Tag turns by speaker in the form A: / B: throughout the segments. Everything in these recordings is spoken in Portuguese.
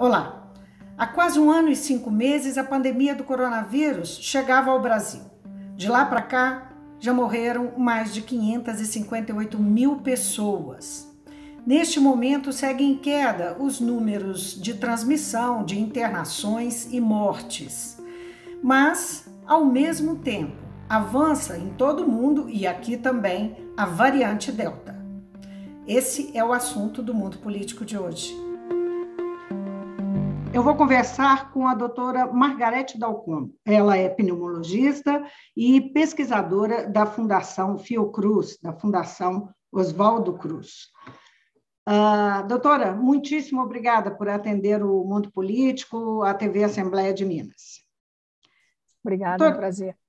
A: Olá! Há quase um ano e cinco meses, a pandemia do coronavírus chegava ao Brasil. De lá para cá, já morreram mais de 558 mil pessoas. Neste momento, seguem em queda os números de transmissão, de internações e mortes. Mas, ao mesmo tempo, avança em todo o mundo e aqui também a variante Delta. Esse é o assunto do mundo político de hoje. Eu vou conversar com a doutora Margarete Dalcon. Ela é pneumologista e pesquisadora da Fundação Fiocruz, da Fundação Oswaldo Cruz. Uh, doutora, muitíssimo obrigada por atender o Mundo Político, a TV Assembleia de Minas. Obrigada, doutora, é um prazer.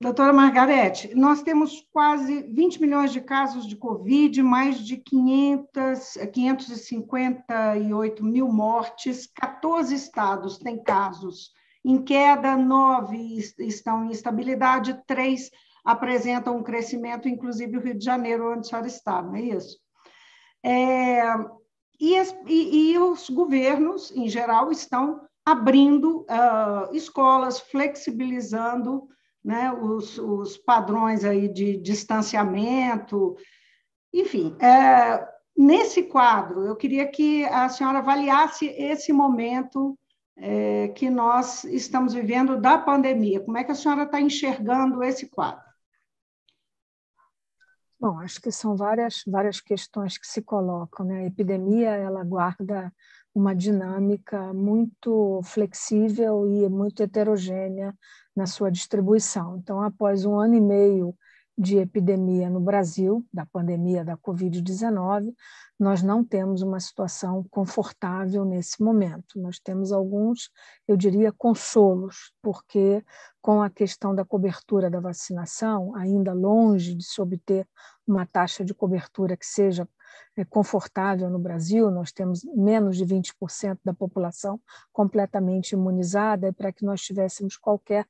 A: Doutora Margarete, nós temos quase 20 milhões de casos de Covid, mais de 500, 558 mil mortes, 14 estados têm casos em queda, 9 estão em estabilidade, 3 apresentam um crescimento, inclusive o Rio de Janeiro, onde a senhora está, não é isso? É, e, e, e os governos, em geral, estão abrindo uh, escolas, flexibilizando né? os, os padrões aí de distanciamento, enfim. É, nesse quadro, eu queria que a senhora avaliasse esse momento é, que nós estamos vivendo da pandemia. Como é que a senhora está enxergando esse quadro?
B: Bom, acho que são várias, várias questões que se colocam. Né? A epidemia ela guarda uma dinâmica muito flexível e muito heterogênea na sua distribuição. Então, após um ano e meio de epidemia no Brasil, da pandemia da Covid-19, nós não temos uma situação confortável nesse momento. Nós temos alguns, eu diria, consolos, porque com a questão da cobertura da vacinação, ainda longe de se obter uma taxa de cobertura que seja é confortável no Brasil, nós temos menos de 20% da população completamente imunizada, e para que nós tivéssemos qualquer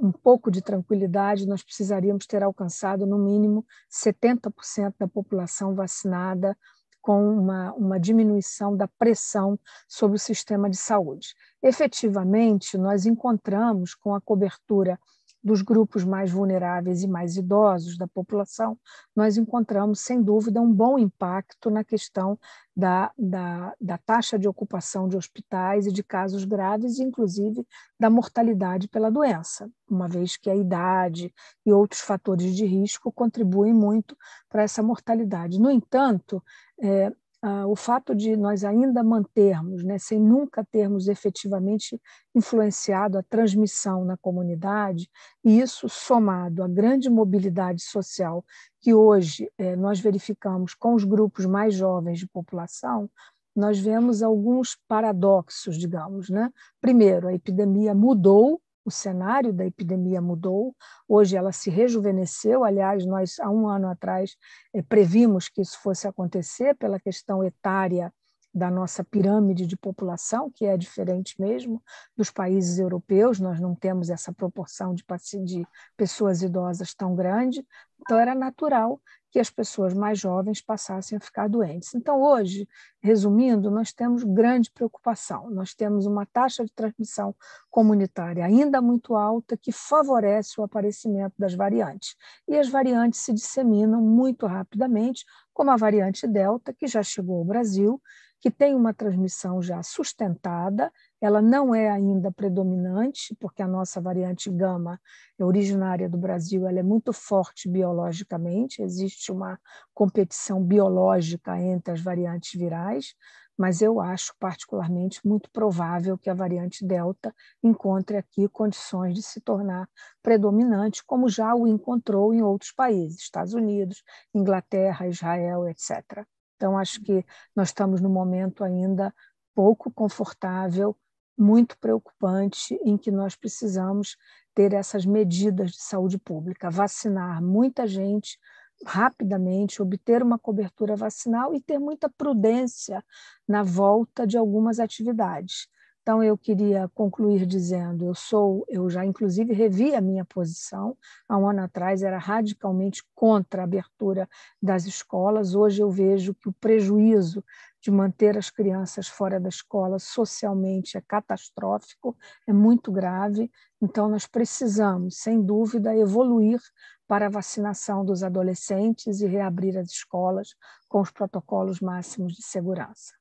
B: um pouco de tranquilidade, nós precisaríamos ter alcançado no mínimo 70% da população vacinada, com uma, uma diminuição da pressão sobre o sistema de saúde. Efetivamente, nós encontramos com a cobertura dos grupos mais vulneráveis e mais idosos da população, nós encontramos, sem dúvida, um bom impacto na questão da, da, da taxa de ocupação de hospitais e de casos graves, inclusive da mortalidade pela doença, uma vez que a idade e outros fatores de risco contribuem muito para essa mortalidade. No entanto, é, ah, o fato de nós ainda mantermos, né, sem nunca termos efetivamente influenciado a transmissão na comunidade, e isso somado à grande mobilidade social que hoje eh, nós verificamos com os grupos mais jovens de população, nós vemos alguns paradoxos, digamos. Né? Primeiro, a epidemia mudou o cenário da epidemia mudou, hoje ela se rejuvenesceu. Aliás, nós, há um ano atrás, eh, previmos que isso fosse acontecer pela questão etária da nossa pirâmide de população, que é diferente mesmo dos países europeus, nós não temos essa proporção de, de pessoas idosas tão grande, então, era natural que as pessoas mais jovens passassem a ficar doentes. Então, hoje, resumindo, nós temos grande preocupação. Nós temos uma taxa de transmissão comunitária ainda muito alta, que favorece o aparecimento das variantes. E as variantes se disseminam muito rapidamente, como a variante Delta, que já chegou ao Brasil, que tem uma transmissão já sustentada, ela não é ainda predominante, porque a nossa variante gama é originária do Brasil, ela é muito forte biologicamente, existe uma competição biológica entre as variantes virais, mas eu acho particularmente muito provável que a variante delta encontre aqui condições de se tornar predominante, como já o encontrou em outros países, Estados Unidos, Inglaterra, Israel, etc. Então, acho que nós estamos no momento ainda pouco confortável muito preocupante em que nós precisamos ter essas medidas de saúde pública, vacinar muita gente rapidamente, obter uma cobertura vacinal e ter muita prudência na volta de algumas atividades. Então, eu queria concluir dizendo: eu sou, eu já inclusive revi a minha posição. Há um ano atrás era radicalmente contra a abertura das escolas. Hoje eu vejo que o prejuízo de manter as crianças fora da escola socialmente é catastrófico, é muito grave. Então, nós precisamos, sem dúvida, evoluir para a vacinação dos adolescentes e reabrir as escolas
A: com os protocolos máximos de segurança.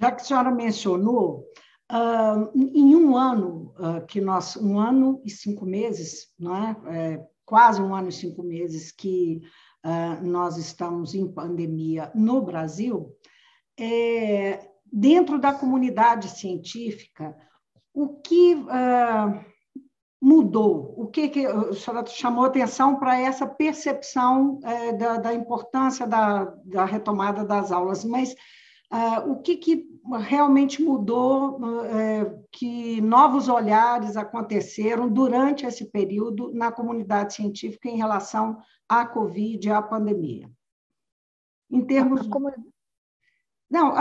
A: Já que a senhora mencionou, uh, em um ano uh, que nós, um ano e cinco meses, não é? é quase um ano e cinco meses que uh, nós estamos em pandemia no Brasil, é, dentro da comunidade científica, o que uh, mudou? O que, que a senhora chamou atenção para essa percepção uh, da, da, importância da, da, retomada das aulas? Mas uh, o que, que realmente mudou, ah, é, que novos olhares aconteceram durante esse período na comunidade científica em relação à Covid, à pandemia? Em termos. A, comunidade não,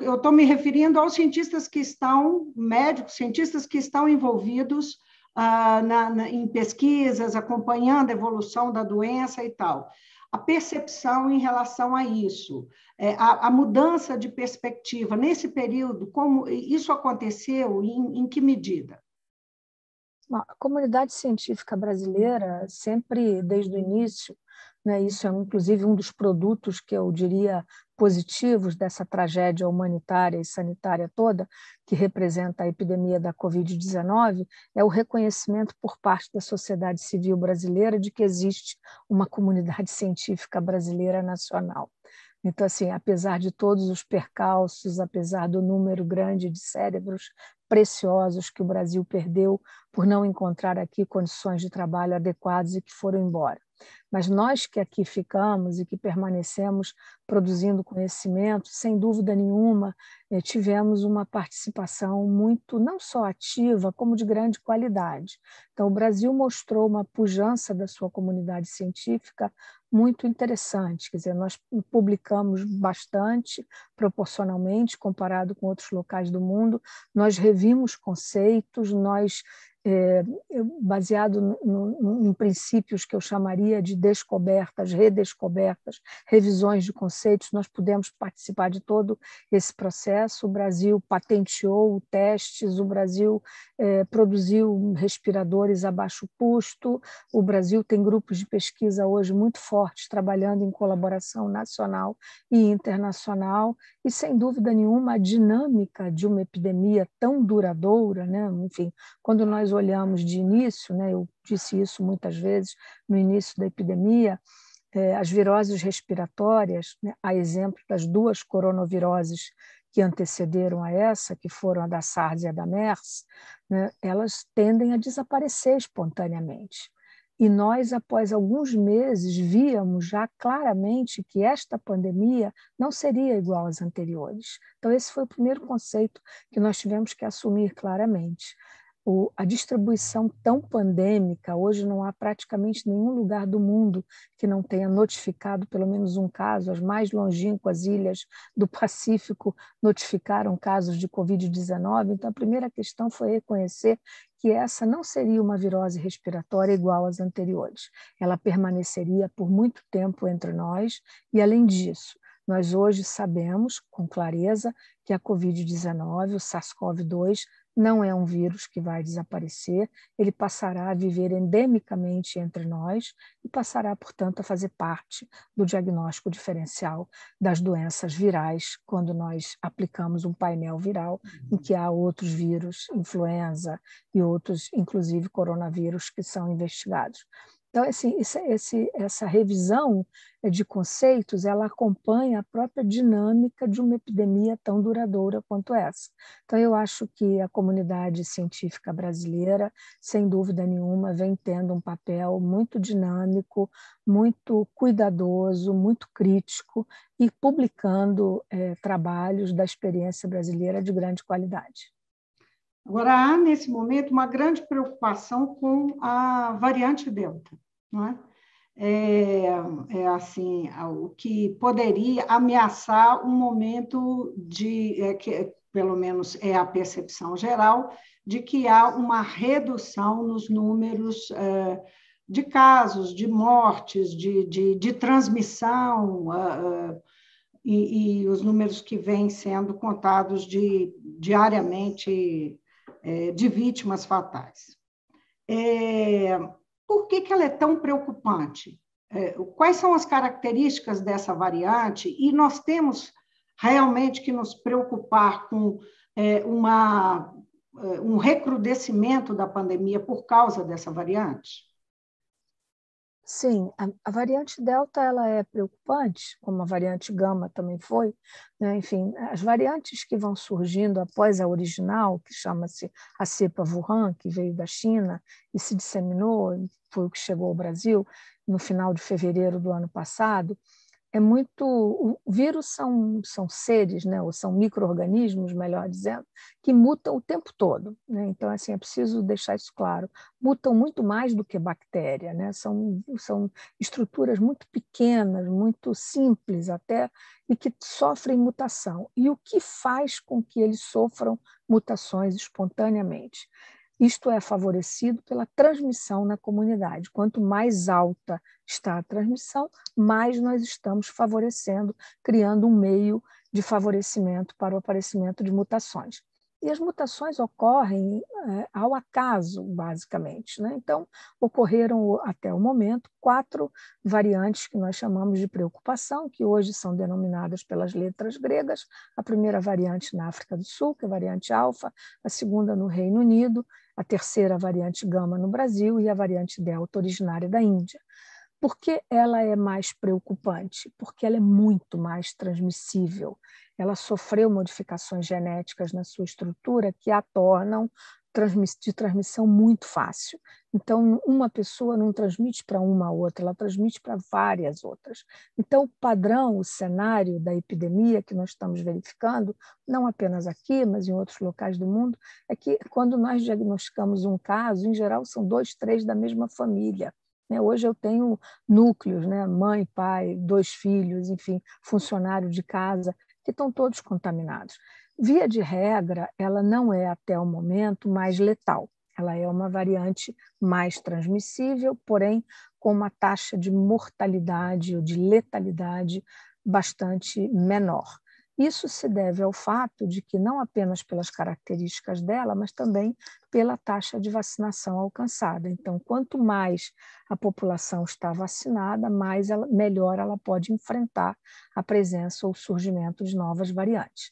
A: eu estou me referindo aos cientistas que estão, médicos, cientistas que estão envolvidos ah, na, na, em pesquisas, acompanhando a evolução da doença e tal. A percepção em relação a isso, é, a, a, mudança de perspectiva nesse período, como isso aconteceu e em, em que medida? A comunidade
B: científica brasileira sempre, desde o início, né? Isso é, inclusive, um dos produtos que eu diria positivos dessa tragédia humanitária e sanitária toda, que representa a epidemia da Covid-19, é o reconhecimento por parte da sociedade civil brasileira de que existe uma comunidade científica brasileira nacional. Então, assim, apesar de todos os percalços, apesar do número grande de cérebros preciosos que o Brasil perdeu por não encontrar aqui condições de trabalho adequadas e que foram embora, mas nós que aqui ficamos e que permanecemos produzindo conhecimento, sem dúvida nenhuma, eh, tivemos uma participação muito, não só ativa, como de grande qualidade. Então, o Brasil mostrou uma pujança da sua comunidade científica muito interessante. Quer dizer, nós publicamos bastante, proporcionalmente, comparado com outros locais do mundo, nós revimos conceitos, nós é, baseado no, no, em princípios que eu chamaria de descobertas, redescobertas, revisões de conceitos. Nós pudemos participar de todo esse processo. O Brasil patenteou testes, o Brasil é, produziu respiradores a baixo custo, o Brasil tem grupos de pesquisa hoje muito fortes trabalhando em colaboração nacional e internacional, e sem dúvida nenhuma a dinâmica de uma epidemia tão duradoura, né? enfim, quando nós nós olhamos de início, né, eu disse isso muitas vezes no início da epidemia, é, as viroses respiratórias, né, a exemplo das duas coronaviroses que antecederam a essa, que foram a da SARS e a da MERS, né, elas tendem a desaparecer espontaneamente. E nós, após alguns meses, víamos já claramente que esta pandemia não seria igual às anteriores. Então, esse foi o primeiro conceito que nós tivemos que assumir claramente o, a distribuição tão pandêmica, hoje não há praticamente nenhum lugar do mundo que não tenha notificado pelo menos um caso. As mais longínquas ilhas do Pacífico notificaram casos de Covid-19. Então, a primeira questão foi reconhecer que essa não seria uma virose respiratória igual às anteriores. Ela permaneceria por muito tempo entre nós, e além disso, nós hoje sabemos com clareza que a Covid-19, o SARS-CoV-2, não é um vírus que vai desaparecer, ele passará a viver endemicamente entre nós e passará, portanto, a fazer parte do diagnóstico diferencial das doenças virais, quando nós aplicamos um painel viral em uhum. que há outros vírus, influenza e outros, inclusive coronavírus, que são investigados. Então, esse, essa revisão eh, de conceitos, ela acompanha a própria dinâmica de uma epidemia tão duradoura quanto essa. Então, eu acho que a comunidade científica brasileira, sem dúvida nenhuma, vem tendo um papel muito dinâmico, muito cuidadoso, muito crítico e publicando é, trabalhos da experiência brasileira de grande
A: qualidade. Agora, há, nesse momento, uma grande preocupação com a variante Delta, não é? É, é assim, o que poderia ameaçar um momento de, é, que, pelo menos é a percepção geral, de que há uma redução nos números é, de casos, de mortes, de, de, de transmissão, é, é, e, e, os números que vêm sendo contados de, diariamente é, de vítimas fatais. É, por que, que ela é tão preocupante? É, quais são as características dessa variante? E nós temos realmente que nos preocupar com é, uma, é, um recrudescimento da pandemia por causa dessa variante? Sim, a, a, variante Delta ela é preocupante,
B: como a variante Gama também foi. Né? Enfim, as variantes que vão surgindo após a original, que chama-se a cepa Wuhan, que veio da China e se disseminou, foi o que chegou ao Brasil no final de fevereiro do ano passado, é muito. O vírus são, são seres, né, ou são micro-organismos, melhor dizendo, que mutam o tempo todo. Né? Então, assim, é preciso deixar isso claro. Mutam muito mais do que bactéria, né? são, são estruturas muito pequenas, muito simples até, e que sofrem mutação. E o que faz com que eles sofram mutações espontaneamente? Isto é favorecido pela transmissão na comunidade. Quanto mais alta está a transmissão, mais nós estamos favorecendo, criando um meio de favorecimento para o aparecimento de mutações. E as mutações ocorrem é, ao acaso, basicamente. Né? Então, ocorreram até o momento quatro variantes que nós chamamos de preocupação, que hoje são denominadas pelas letras gregas. A primeira variante na África do Sul, que é a variante alfa, a segunda no Reino Unido a terceira variante gama no Brasil e a variante delta originária da Índia. Por que ela é mais preocupante? Porque ela é muito mais transmissível. Ela sofreu modificações genéticas na sua estrutura que a tornam de transmissão muito fácil. Então, uma pessoa não transmite para uma outra, ela transmite para várias outras. Então, o padrão, o cenário da epidemia que nós estamos verificando, não apenas aqui, mas em outros locais do mundo, é que quando nós diagnosticamos um caso, em geral são dois, três da mesma família. Né? Hoje eu tenho núcleos, né? mãe, pai, dois filhos, enfim, funcionário de casa, que estão todos contaminados. Via de regra, ela não é até o momento mais letal. Ela é uma variante mais transmissível, porém com uma taxa de mortalidade ou de letalidade bastante menor. Isso se deve ao fato de que, não apenas pelas características dela, mas também pela taxa de vacinação alcançada. Então, quanto mais a população está vacinada, mais ela, melhor ela pode enfrentar a presença ou surgimento de novas variantes.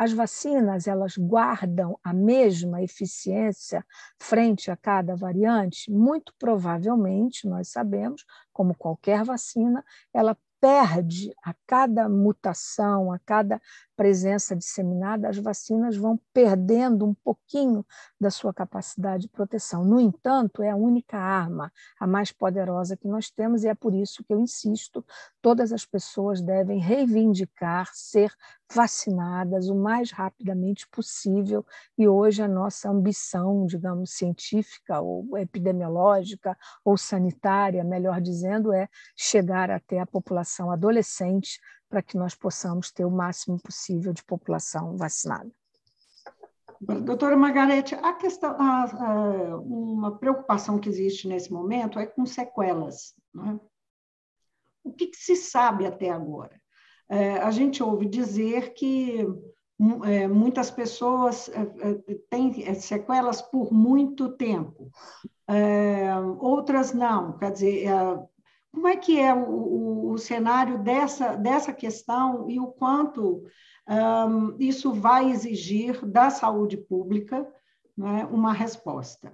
B: As vacinas, elas guardam a mesma eficiência frente a cada variante? Muito provavelmente, nós sabemos, como qualquer vacina, ela perde a cada mutação, a cada presença disseminada, as vacinas vão perdendo um pouquinho da sua capacidade de proteção. No entanto, é a única arma, a mais poderosa que nós temos, e é por isso que eu insisto: todas as pessoas devem reivindicar ser vacinadas o mais rapidamente possível, e hoje a nossa ambição, digamos, científica ou epidemiológica ou sanitária, melhor dizendo, é chegar até a população adolescente para que nós possamos ter o máximo possível de população vacinada.
A: Doutora Margarete, a questão, a, a, uma preocupação que existe nesse momento é com sequelas. Né? O que, que, se sabe até agora? É, a gente ouve dizer que é, muitas pessoas é, é têm é, sequelas por muito tempo, é, outras não. Quer dizer, como é que é o, o, o cenário dessa, dessa questão e o quanto um, isso vai exigir da saúde pública né, uma resposta?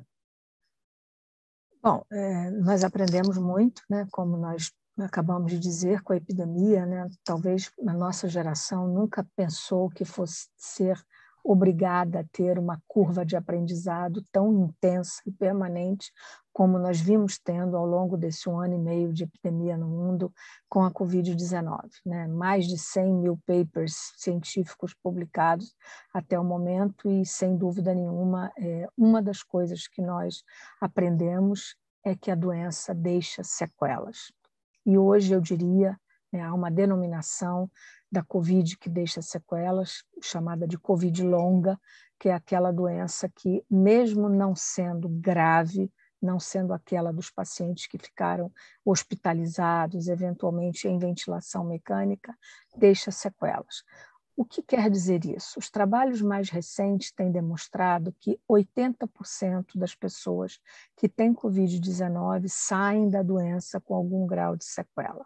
A: Bom,
B: é, nós aprendemos muito, né, como nós acabamos de dizer, com a epidemia. Né, talvez a nossa geração nunca pensou que fosse ser obrigada a ter uma curva de aprendizado tão intensa e permanente como nós vimos tendo ao longo desse um ano e meio de epidemia no mundo com a Covid-19. Né? Mais de 100 mil papers científicos publicados até o momento, e sem dúvida nenhuma, é, uma das coisas que nós aprendemos é que a doença deixa sequelas. E hoje eu diria né? Há uma denominação da Covid que deixa sequelas, chamada de Covid longa, que é aquela doença que, mesmo não sendo grave, não sendo aquela dos pacientes que ficaram hospitalizados, eventualmente em ventilação mecânica, deixa sequelas. O que quer dizer isso? Os trabalhos mais recentes têm demonstrado que 80% das pessoas que têm Covid-19 saem da doença com algum grau de sequela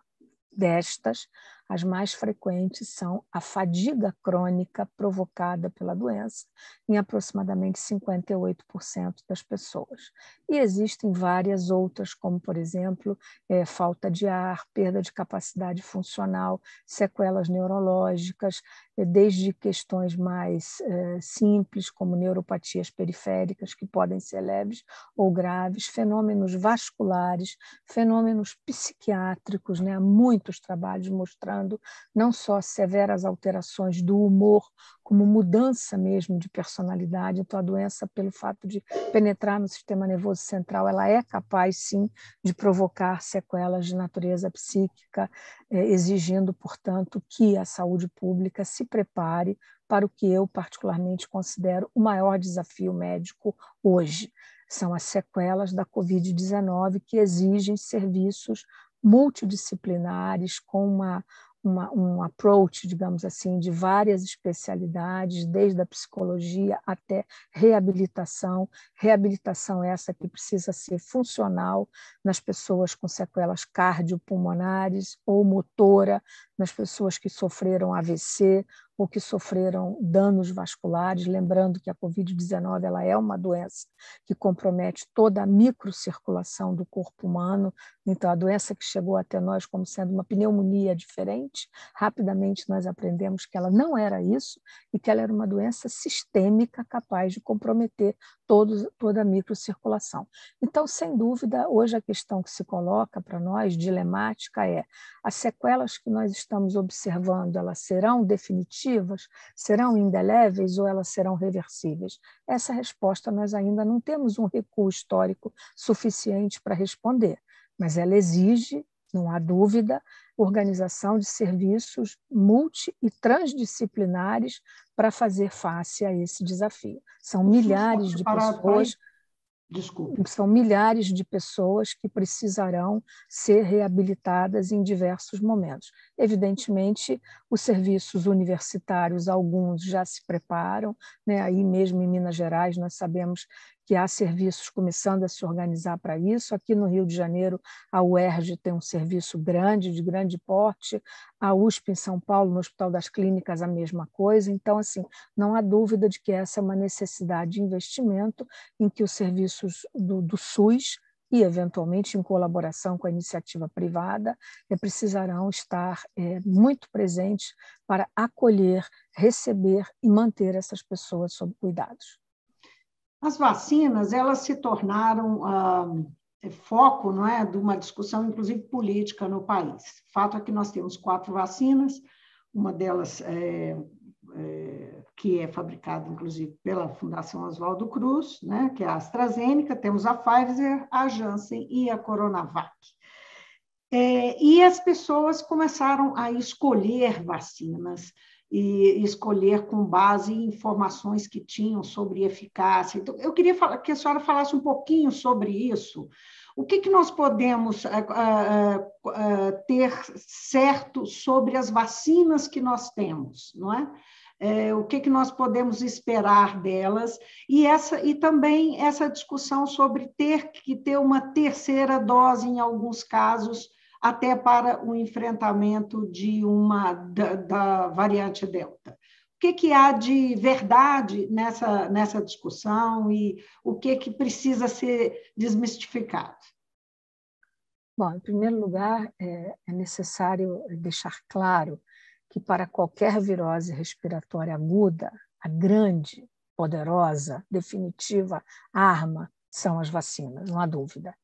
B: destas as mais frequentes são a fadiga crônica provocada pela doença, em aproximadamente 58% das pessoas. E existem várias outras, como, por exemplo, é, falta de ar, perda de capacidade funcional, sequelas neurológicas, é, desde questões mais é, simples, como neuropatias periféricas, que podem ser leves ou graves, fenômenos vasculares, fenômenos psiquiátricos, né? muitos trabalhos mostrando mostrando não só severas alterações do humor, como mudança mesmo de personalidade. Então, a doença, pelo fato de penetrar no sistema nervoso central, ela é capaz, sim, de provocar sequelas de natureza psíquica, é, exigindo, portanto, que a saúde pública se prepare para o que eu, particularmente, considero o maior desafio médico hoje. São as sequelas da Covid-19 que exigem serviços multidisciplinares, com uma uma, um approach, digamos assim, de várias especialidades, desde a psicologia até reabilitação. Reabilitação é essa que precisa ser funcional nas pessoas com sequelas cardiopulmonares ou motora, nas pessoas que sofreram AVC ou que sofreram danos vasculares, lembrando que a COVID-19 ela é uma doença que compromete toda a microcirculação do corpo humano. Então a doença que chegou até nós como sendo uma pneumonia diferente, rapidamente nós aprendemos que ela não era isso e que ela era uma doença sistêmica capaz de comprometer todo, toda a microcirculação. Então, sem dúvida, hoje a questão que se coloca para nós, dilemática, é as sequelas que nós estamos observando, elas serão definitivas serão indeléveis ou elas serão reversíveis? Essa resposta nós ainda não temos um recuo histórico suficiente para responder, mas ela exige, não há dúvida, organização de serviços multi e transdisciplinares para fazer face a esse desafio. São milhares de tá? pessoas Desculpe. Então, são milhares de pessoas que precisarão ser reabilitadas em diversos momentos. Evidentemente, os serviços universitários, alguns já se preparam, né? aí mesmo em Minas Gerais, nós sabemos que há serviços começando a se organizar para isso. Aqui no Rio de Janeiro, a UERJ tem um serviço grande, de grande porte, a USP em São Paulo, no Hospital das Clínicas, a mesma coisa. Então, assim, não há dúvida de que essa é uma necessidade de investimento em que os serviços do, do SUS e, eventualmente, em colaboração com a iniciativa privada, é, precisarão estar é, muito presentes para acolher, receber e manter essas pessoas sob cuidados.
A: As vacinas, elas se tornaram ah, foco não é, de uma discussão, inclusive política, no país. Fato é que nós temos quatro vacinas, uma delas é, é, que é fabricada, inclusive, pela Fundação Oswaldo Cruz, né, que é a AstraZeneca, temos a Pfizer, a Janssen e a Coronavac. É, e as pessoas começaram a escolher vacinas e escolher com base em informações que tinham sobre eficácia. Então, eu queria que a senhora falasse um pouquinho sobre isso. O que, que nós podemos uh, uh, ter certo sobre as vacinas que nós temos, não é? o que, que nós podemos esperar delas e essa e também essa discussão sobre ter que ter uma terceira dose em alguns casos até para o enfrentamento de uma da, da variante delta. O que, que há de verdade nessa, nessa discussão e o que, que precisa ser desmistificado? Bom, em primeiro lugar, é, é necessário deixar claro
B: que para qualquer virose respiratória aguda, a grande, poderosa, definitiva arma são as vacinas, não há dúvida.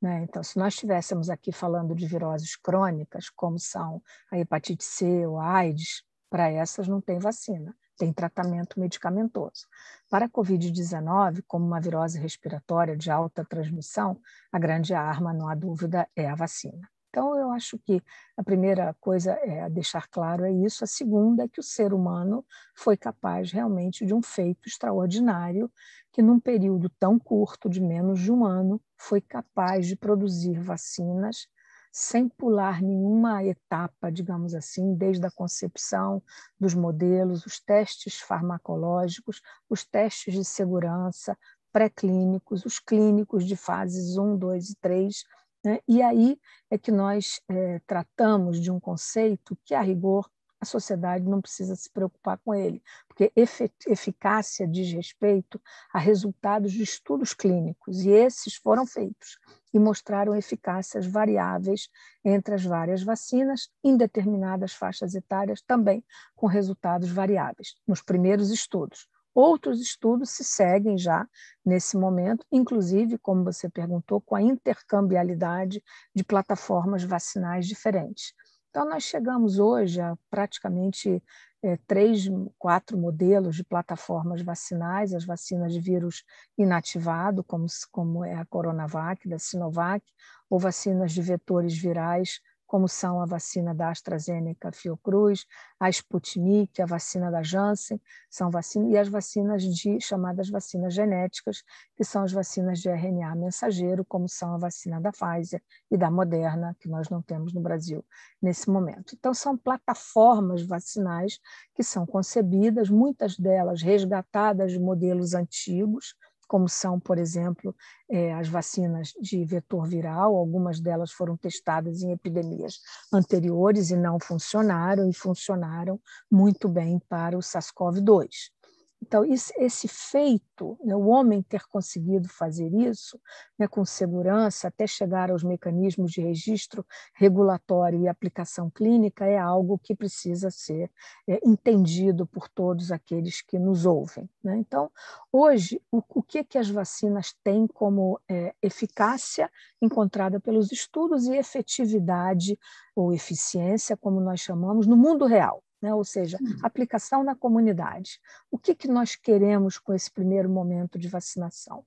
B: Né? Então, se nós estivéssemos aqui falando de viroses crônicas, como são a hepatite C ou a AIDS, para essas não tem vacina, tem tratamento medicamentoso. Para a Covid-19, como uma virose respiratória de alta transmissão, a grande arma, não há dúvida, é a vacina. Então, eu acho que a primeira coisa é deixar claro é isso. A segunda é que o ser humano foi capaz realmente de um feito extraordinário, que num período tão curto, de menos de um ano, foi capaz de produzir vacinas sem pular nenhuma etapa, digamos assim, desde a concepção dos modelos, os testes farmacológicos, os testes de segurança, pré-clínicos, os clínicos de fases 1, 2 e 3. Né? E aí é que nós é, tratamos de um conceito que, a rigor, a sociedade não precisa se preocupar com ele, porque eficácia diz respeito a resultados de estudos clínicos, e esses foram feitos e mostraram eficácias variáveis entre as várias vacinas, em determinadas faixas etárias, também com resultados variáveis, nos primeiros estudos. Outros estudos se seguem já nesse momento, inclusive, como você perguntou, com a intercambialidade de plataformas vacinais diferentes. Então, nós chegamos hoje a praticamente é, três, quatro modelos de plataformas vacinais, as vacinas de vírus inativado, como, como é a Coronavac, da Sinovac, ou vacinas de vetores virais como são a vacina da AstraZeneca Fiocruz, a Sputnik, a vacina da Janssen, são vacinas, e as vacinas de chamadas vacinas genéticas, que são as vacinas de RNA mensageiro, como são a vacina da Pfizer e da Moderna, que nós não temos no Brasil nesse momento. Então, são plataformas vacinais que são concebidas, muitas delas resgatadas de modelos antigos, como são, por exemplo, é, as vacinas de vetor viral. Algumas delas foram testadas em epidemias anteriores e não funcionaram, e funcionaram muito bem para o SARS-CoV-2. Então, esse feito, né, o homem ter conseguido fazer isso né, com segurança, até chegar aos mecanismos de registro regulatório e aplicação clínica, é algo que precisa ser é, entendido por todos aqueles que nos ouvem. Né? Então, hoje, o, o, que, que as vacinas têm como é, eficácia encontrada pelos estudos e efetividade ou eficiência, como nós chamamos, no mundo real? né? ou seja, uhum. aplicação na comunidade. O que, que nós queremos com esse primeiro momento de vacinação?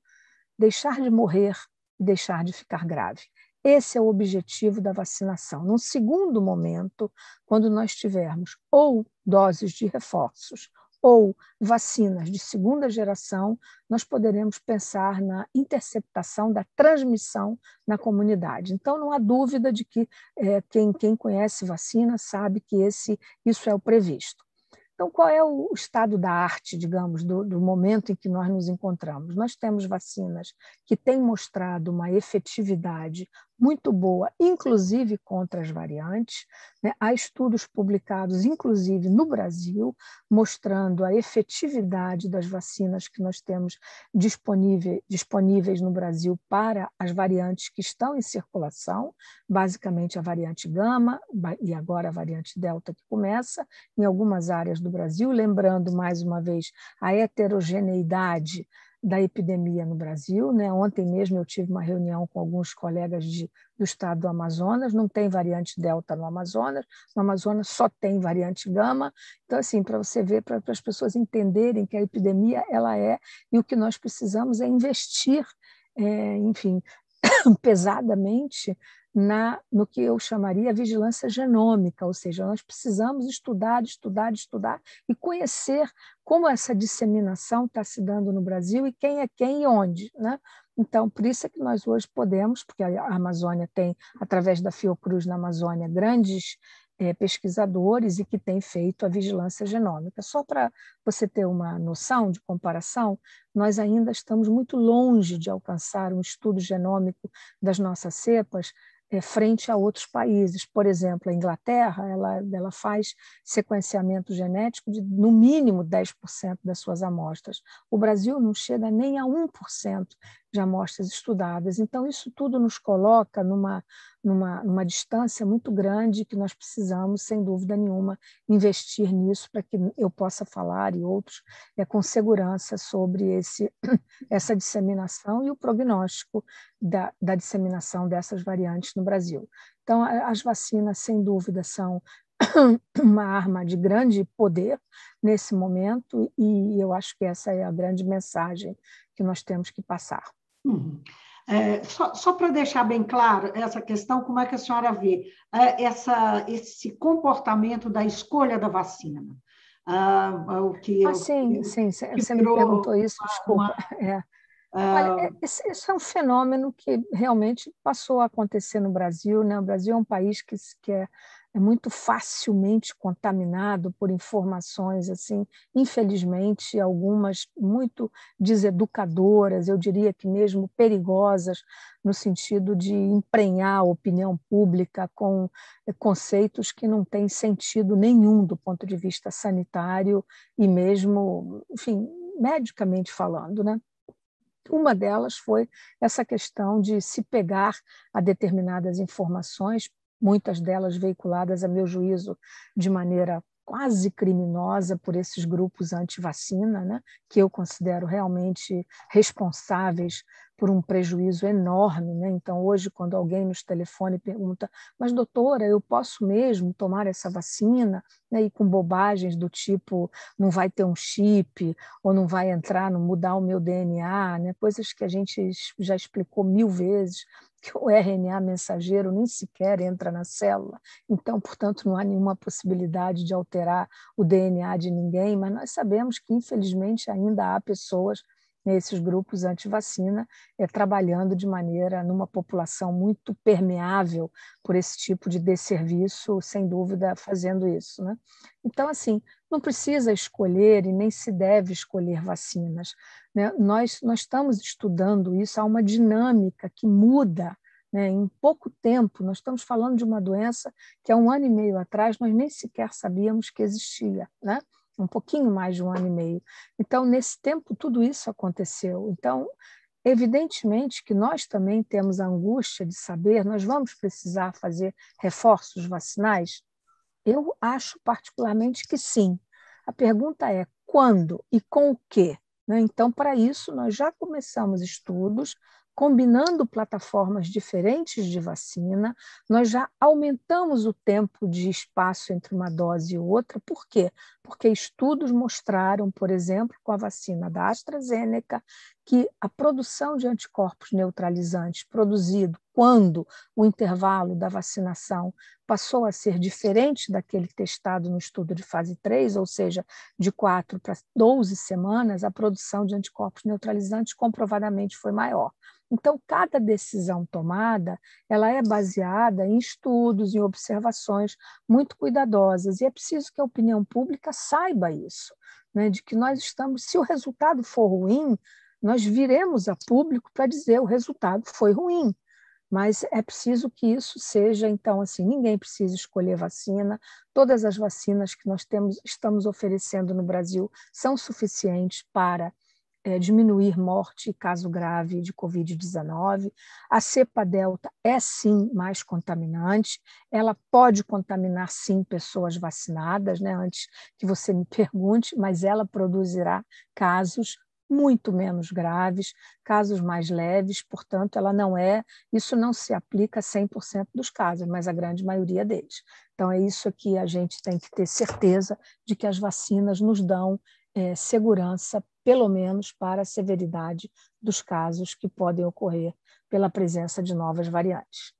B: Deixar de morrer e deixar de ficar grave. Esse é o objetivo da vacinação. Num segundo momento, quando nós tivermos ou doses de reforços ou vacinas de segunda geração, nós poderemos pensar na interceptação da transmissão na comunidade. Então, não há dúvida de que é, quem, quem conhece vacina sabe que esse, isso é o previsto. Então, qual é o estado da arte, digamos, do, do, momento em que nós nos encontramos? Nós temos vacinas que têm mostrado uma efetividade muito boa, inclusive contra as variantes. Né? Há estudos publicados, inclusive no Brasil, mostrando a efetividade das vacinas que nós temos disponíveis no Brasil para as variantes que estão em circulação, basicamente a variante Gama e agora a variante Delta que começa em algumas áreas do Brasil. Lembrando mais uma vez a heterogeneidade da epidemia no Brasil. Né? Ontem mesmo eu tive uma reunião com alguns colegas de, do estado do Amazonas, não tem variante delta no Amazonas, no Amazonas só tem variante gama. Então, assim, para você ver, para as pessoas entenderem que a epidemia ela é, e o que nós precisamos é investir, é, enfim, pesadamente na, no que eu chamaria vigilância genômica, ou seja, nós precisamos estudar, estudar, estudar e conhecer como essa disseminação está se dando no Brasil e quem é quem e onde. Né? Então, por isso é que nós hoje podemos, porque a Amazônia tem, através da Fiocruz na Amazônia, grandes é, pesquisadores e que tem feito a vigilância genômica. Só para você ter uma noção de comparação, nós ainda estamos muito longe de alcançar um estudo genômico das nossas cepas é, frente a outros países. Por exemplo, a Inglaterra ela, ela faz sequenciamento genético de no mínimo 10% das suas amostras. O Brasil não chega nem a 1% de amostras estudadas Então, isso tudo nos coloca numa, numa, numa distância muito grande que nós precisamos, sem dúvida nenhuma, investir nisso para que eu possa falar e outros é, com segurança sobre esse, essa disseminação e o prognóstico da, da disseminação dessas variantes no Brasil. Então, as vacinas, sem dúvida, são uma arma de grande poder nesse momento, e eu acho que essa é a grande mensagem que nós temos que
A: passar. Uhum. É, só, só para deixar bem claro essa questão, como é que a senhora vê é, essa, esse comportamento da escolha da vacina? Ah, é o que, ah, sim, eu, sim, que você me perguntou isso,
B: desculpa. Uma... É. Ah. Olha, é, esse, esse, é um fenômeno que realmente passou a acontecer no Brasil. Né? O Brasil é um país que, que é é muito facilmente contaminado por informações assim, infelizmente algumas muito deseducadoras, eu diria que mesmo perigosas no sentido de emprenhar a opinião pública com eh, conceitos que não têm sentido nenhum do ponto de vista sanitário e mesmo, enfim, medicamente falando, né? Uma delas foi essa questão de se pegar a determinadas informações muitas delas veiculadas, a meu juízo, de maneira quase criminosa por esses grupos anti-vacina, né, que eu considero realmente responsáveis por um prejuízo enorme. Né? Então, hoje, quando alguém nos telefone pergunta, mas doutora, eu posso mesmo tomar essa vacina? Né? E com bobagens do tipo, não vai ter um chip, ou não vai entrar, não mudar o meu DNA, né? coisas que a gente já explicou mil vezes que o RNA mensageiro nem sequer entra na célula, então, portanto, não há nenhuma possibilidade de alterar o DNA de ninguém, mas nós sabemos que, infelizmente, ainda há pessoas nesses grupos anti-vacina, é, trabalhando de maneira numa população muito permeável por esse tipo de desserviço, sem dúvida, fazendo isso. Né? Então, assim, não precisa escolher e nem se deve escolher vacinas. Né? Nós, nós estamos estudando isso, há uma dinâmica que muda. Né, em pouco tempo, nós estamos falando de uma doença que há um ano e meio atrás nós nem sequer sabíamos que existia. Né? um pouquinho mais de um ano e meio. Então, nesse tempo, tudo isso aconteceu. Então, Evidentemente que nós também temos a angústia de saber, nós vamos precisar fazer reforços vacinais? Eu acho particularmente que sim. A pergunta é quando e com o quê? Né? Então, para isso, nós já começamos estudos combinando plataformas diferentes de vacina, nós já aumentamos o tempo de espaço entre uma dose e outra. Por quê? porque estudos mostraram, por exemplo, com a vacina da AstraZeneca, que a produção de anticorpos neutralizantes produzido quando o intervalo da vacinação passou a ser diferente daquele testado no estudo de fase 3, ou seja, de 4 para 12 semanas, a produção de anticorpos neutralizantes comprovadamente foi maior. Então, cada decisão tomada, ela é baseada em estudos, em observações muito cuidadosas, e é preciso que a opinião pública saiba isso, né? de que nós estamos, se o resultado for ruim, nós viremos a público para dizer o resultado foi ruim. Mas é preciso que isso seja, então, assim, ninguém precisa escolher vacina. Todas as vacinas que nós temos, estamos oferecendo no Brasil são suficientes para é, diminuir morte e caso grave de Covid-19. A cepa delta é sim mais contaminante, ela pode contaminar sim pessoas vacinadas, né? Antes que você me pergunte, mas ela produzirá casos muito menos graves, casos mais leves, portanto, ela não é, isso não se aplica a 100% dos casos, mas a grande maioria deles. Então, é isso que a gente tem que ter certeza de que as vacinas nos dão é, segurança pelo menos para a severidade dos casos que podem ocorrer pela presença de novas variantes.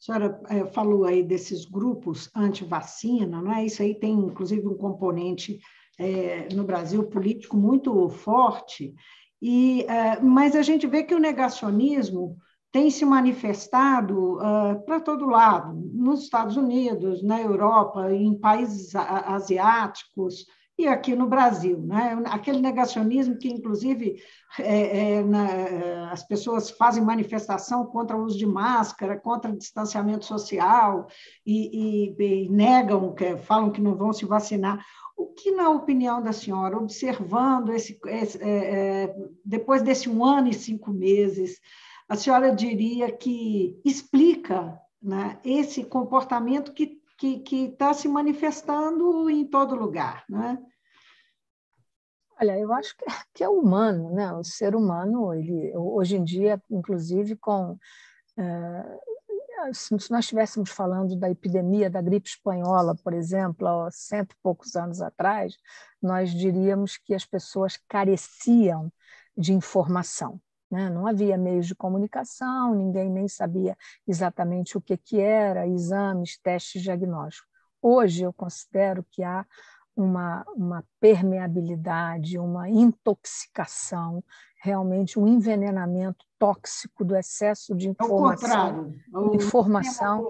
A: A senhora é, falou aí desses grupos anti-vacina, não é? Isso aí tem, inclusive, um componente é, no Brasil político muito forte, e, é, mas a gente vê que o negacionismo tem se manifestado uh, para todo lado, nos Estados Unidos, na Europa, em países asiáticos, e aqui no Brasil. Né? Aquele negacionismo que, inclusive, é, é, na, as pessoas fazem manifestação contra o uso de máscara, contra o distanciamento social e, e, e negam, que, falam que não vão se vacinar. O que, na opinião da senhora, observando esse, esse é, é depois desse um ano e cinco meses, a senhora diria que explica né, esse comportamento que que está se manifestando em todo lugar, né?
B: Olha, eu acho que é, que é humano, né? O ser humano, ele, hoje em dia, inclusive com é, se nós estivéssemos falando da epidemia da gripe espanhola, por exemplo, há cento e poucos anos atrás, nós diríamos que as pessoas careciam de informação. Né? Não havia meios de comunicação, ninguém nem sabia exatamente o que, que era, exames, testes diagnósticos. Hoje eu considero que há uma, uma permeabilidade, uma intoxicação, realmente um envenenamento tóxico do excesso de informação, é o contrário, é o informação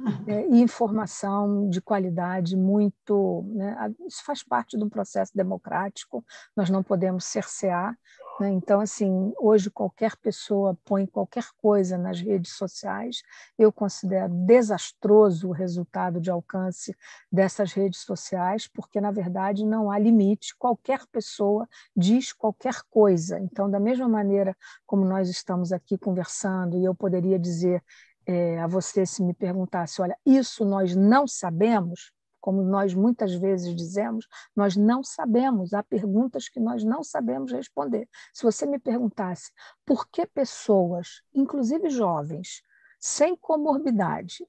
B: é, né, e informação de qualidade muito. Né, isso faz parte de um processo democrático, nós não podemos cercear. Né, então, assim, hoje qualquer pessoa põe qualquer coisa nas redes sociais, eu considero desastroso o resultado de alcance dessas redes sociais, porque, na verdade, não há limite, qualquer pessoa diz qualquer coisa. Então, da mesma maneira como nós estamos aqui conversando, e eu poderia dizer é, a você se me perguntasse: olha, isso nós não sabemos, como nós muitas vezes dizemos, nós não sabemos, há perguntas que nós não sabemos responder. Se você me perguntasse por que pessoas, inclusive jovens, sem comorbidade,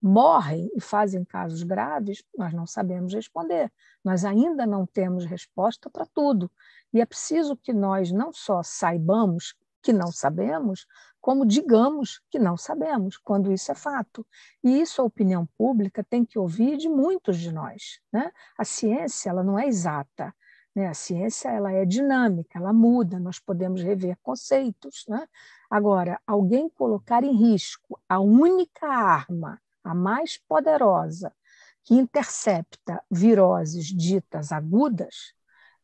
B: morrem e fazem casos graves, nós não sabemos responder. Nós ainda não temos resposta para tudo. E é preciso que nós não só saibamos que não sabemos, como digamos que não sabemos, quando isso é fato. E isso a opinião pública tem que ouvir de muitos de nós. Né? A ciência ela não é exata. Né? A ciência ela é dinâmica, ela muda, nós podemos rever conceitos. Né? Agora, alguém colocar em risco a única arma, a mais poderosa, que intercepta viroses ditas agudas,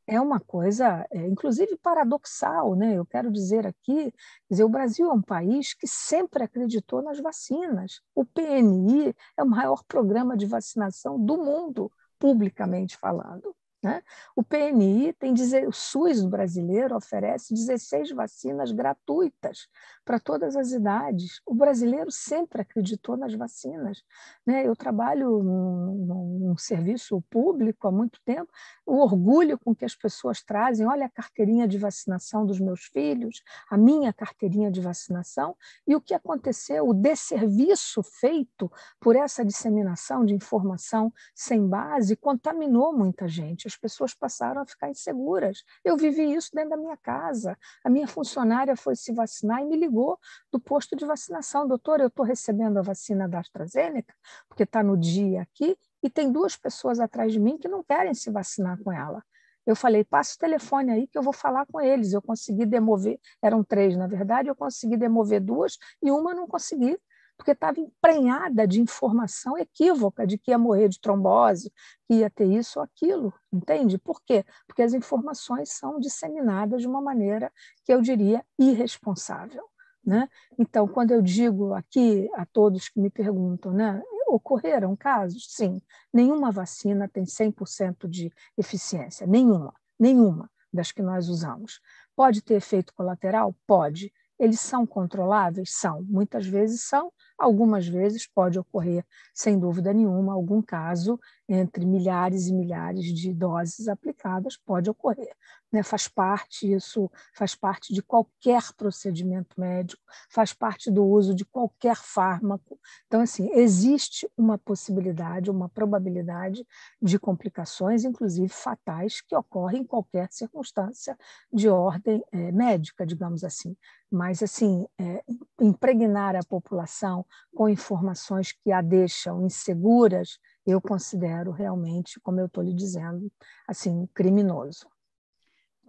B: é uma coisa, é, inclusive, paradoxal, né? Eu quero dizer aqui, dizer, o Brasil é um país que sempre acreditou nas vacinas. O PNI é o maior programa de vacinação do mundo, publicamente falando. Né? O PNI tem o SUS brasileiro oferece 16 vacinas gratuitas para todas as idades. O brasileiro sempre acreditou nas vacinas. Né? Eu trabalho num, num, serviço público há muito tempo, o orgulho com que as pessoas trazem, olha a carteirinha de vacinação dos meus filhos, a minha carteirinha de vacinação, e o que aconteceu, o desserviço feito por essa disseminação de informação sem base contaminou muita gente, as pessoas passaram a ficar inseguras. Eu vivi isso dentro da minha casa, a minha funcionária foi se vacinar e me ligou chegou do posto de vacinação. Doutor, eu estou recebendo a vacina da AstraZeneca, porque está no dia aqui, e tem duas pessoas atrás de mim que não querem se vacinar com ela. Eu falei, passa o telefone aí que eu vou falar com eles. Eu consegui demover, eram três, na verdade, eu consegui demover duas e uma não consegui, porque estava emprenhada de informação equívoca de que ia morrer de trombose, que ia ter isso ou aquilo, entende? Por quê? Porque as informações são disseminadas de uma maneira que eu diria irresponsável. Né? Então, quando eu digo aqui a todos que me perguntam, né, ocorreram casos? Sim, nenhuma vacina tem 100% de eficiência, nenhuma, nenhuma das que nós usamos. Pode ter efeito colateral? Pode. Eles são controláveis? São. Muitas vezes são, Algumas vezes pode ocorrer, sem dúvida nenhuma, algum caso entre milhares e milhares de doses aplicadas, pode ocorrer. Né? Faz parte isso, faz parte de qualquer procedimento médico, faz parte do uso de qualquer fármaco. Então, assim, existe uma possibilidade, uma probabilidade de complicações, inclusive fatais, que ocorrem em qualquer circunstância de ordem é, médica, digamos assim. Mas, assim, é, impregnar a população com informações que a deixam inseguras, eu considero realmente, como eu estou lhe
A: dizendo, assim, criminoso.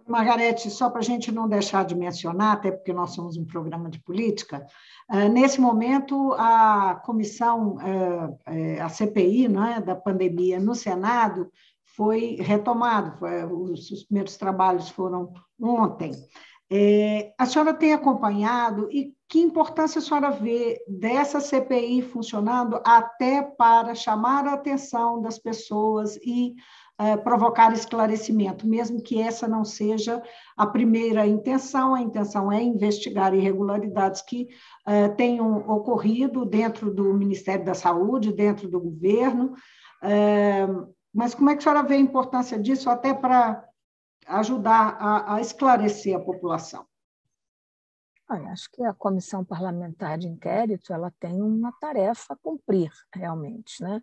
A: Margarete, só para a gente não deixar de mencionar, até porque nós somos um programa de política, eh, nesse momento a comissão, eh, eh, a CPI né, da pandemia no Senado foi retomado, os primeiros trabalhos foram ontem. a senhora tem acompanhado e que importância a senhora vê dessa CPI funcionando até para chamar a atenção das pessoas e eh, provocar esclarecimento, mesmo que essa não seja a primeira intenção, a intenção é investigar irregularidades que eh, tenham ocorrido dentro do Ministério da Saúde, dentro do governo. Eh, mas como é que a senhora vê a importância disso até para ajudar a, a esclarecer a população?
B: acho que a comissão parlamentar de inquérito ela tem uma tarefa a cumprir realmente, né?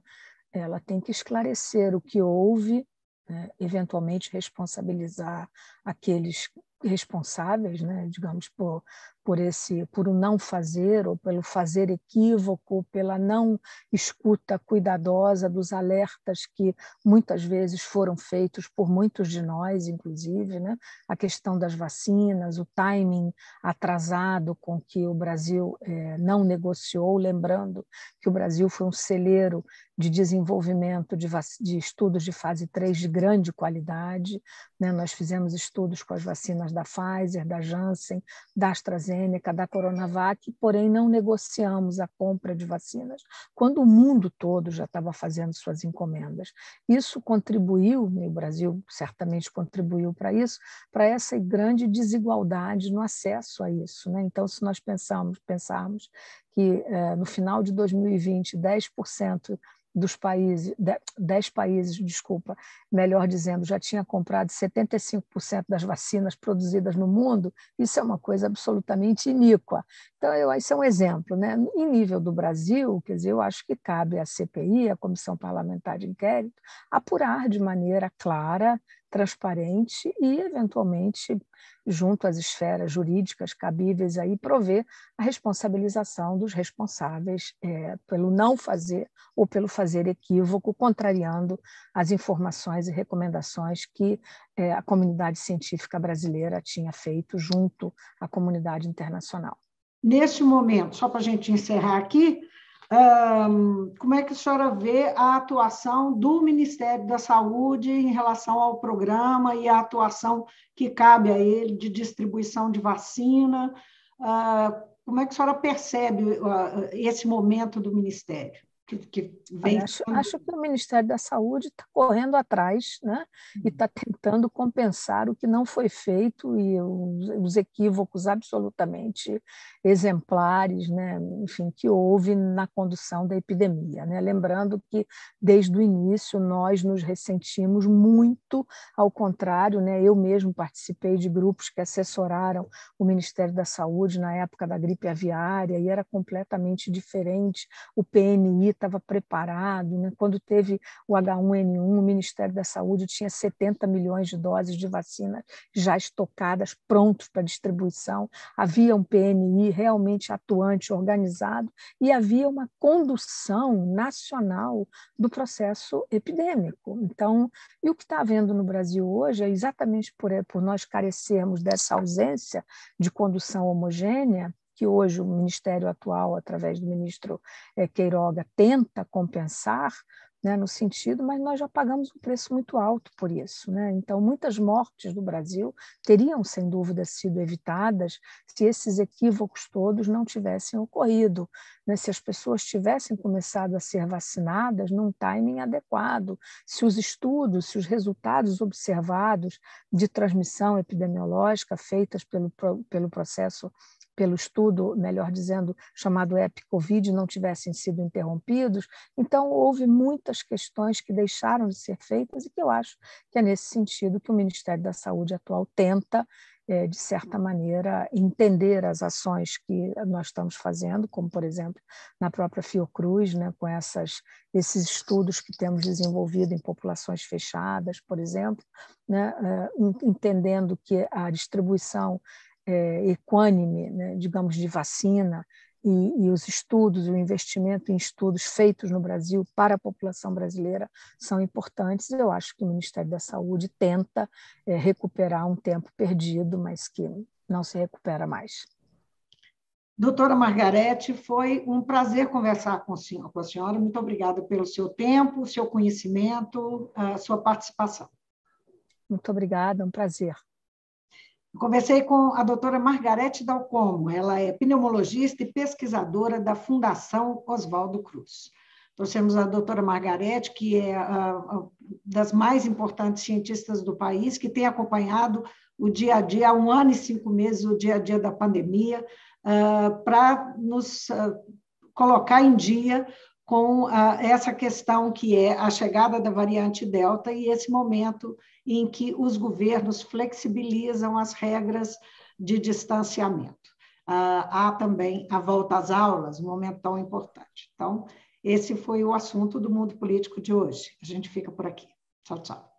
B: Ela tem que esclarecer o que houve, né? eventualmente responsabilizar aqueles responsáveis, né? digamos por por esse por o não fazer ou pelo fazer equívoco, pela não escuta cuidadosa dos alertas que muitas vezes foram feitos por muitos de nós, inclusive, né? A questão das vacinas, o timing atrasado com que o Brasil é, não negociou, lembrando que o Brasil foi um celeiro de desenvolvimento de, de estudos de fase 3 de grande qualidade, né? Nós fizemos estudos com as vacinas da Pfizer, da Janssen, da AstraZeneca AstraZeneca, da Coronavac, porém não negociamos a compra de vacinas, quando o mundo todo já estava fazendo suas encomendas. Isso contribuiu, e o Brasil certamente contribuiu para isso, para essa grande desigualdade no acesso a isso. Né? Então, se nós pensarmos que eh, no final de 2020, 10% dos países, 10 países, desculpa, melhor dizendo, já tinha comprado 75% das vacinas produzidas no mundo, isso é uma coisa absolutamente iníqua. Então, eu, esse é um exemplo. Né? Em nível do Brasil, quer dizer, eu acho que cabe à CPI, à Comissão Parlamentar de Inquérito, apurar de maneira clara, transparente e, eventualmente, junto às esferas jurídicas cabíveis, aí prover a responsabilização dos responsáveis é, pelo não fazer ou pelo fazer equívoco, contrariando as informações e recomendações que é, a comunidade científica brasileira tinha feito junto
A: à comunidade internacional. Neste momento, só para a gente encerrar aqui, um, como é que a senhora vê a atuação do Ministério da Saúde em relação ao programa e a atuação que cabe a ele de distribuição de vacina? Uh, como é que a senhora percebe uh, esse momento do Ministério? que, que vem. Acho, acho, que o Ministério da Saúde está correndo atrás
B: né? Uhum. e está tentando compensar o que não foi feito e os, os, equívocos absolutamente exemplares, né? enfim, que houve na condução da epidemia. Né? Lembrando que, desde o início, nós nos ressentimos muito, ao contrário, né? eu mesmo participei de grupos que assessoraram o Ministério da Saúde na época da gripe aviária e era completamente diferente. O PNI estava preparado. Né? Quando teve o H1N1, o Ministério da Saúde tinha 70 milhões de doses de vacina já estocadas, prontos para distribuição. Havia um PNI realmente atuante, organizado, e havia uma condução nacional do processo epidêmico. Então, e o que está havendo no Brasil hoje é exatamente por, é, por nós carecermos dessa ausência de condução homogênea, que hoje o Ministério atual, através do ministro eh, Queiroga, tenta compensar, né, no sentido, mas nós já pagamos um preço muito alto por isso. Né? Então, muitas mortes no Brasil teriam, sem dúvida, sido evitadas se esses equívocos todos não tivessem ocorrido, né? se as pessoas tivessem começado a ser vacinadas num timing adequado, se os estudos, se os resultados observados de transmissão epidemiológica feitas pelo, pelo processo pelo estudo, melhor dizendo, chamado EPI-Covid, não tivessem sido interrompidos. Então, houve muitas questões que deixaram de ser feitas e que eu acho que é nesse sentido que o Ministério da Saúde atual tenta eh, de certa maneira, entender as ações que nós estamos fazendo, como, por exemplo, na própria Fiocruz, né, com essas, esses estudos que temos desenvolvido em populações fechadas, por exemplo, né, eh, entendendo que a distribuição é, equânime, né, digamos, de vacina e, e, os estudos, o investimento em estudos feitos no Brasil para a população brasileira são importantes. Eu acho que o Ministério da Saúde tenta é, recuperar um tempo perdido, mas que não se
A: recupera mais. Doutora Margarete, foi um prazer conversar com a senhora. Muito obrigada pelo seu tempo, seu conhecimento, a sua participação. Muito obrigada, é um prazer conversei com a doutora Margarete Dalcomo, ela é pneumologista e pesquisadora da Fundação Oswaldo Cruz. Trouxemos a doutora Margarete, que é uma das mais importantes cientistas do país, que tem acompanhado o dia a dia, há um ano e cinco meses, o dia a dia da pandemia, ah, para nos ah, colocar em dia com a, essa questão que é a chegada da variante Delta e esse momento em que os governos flexibilizam as regras de distanciamento. Ah, há também a volta às aulas, um momento tão importante. Então, esse foi o assunto do mundo político de hoje. A gente fica por aqui. Tchau, tchau.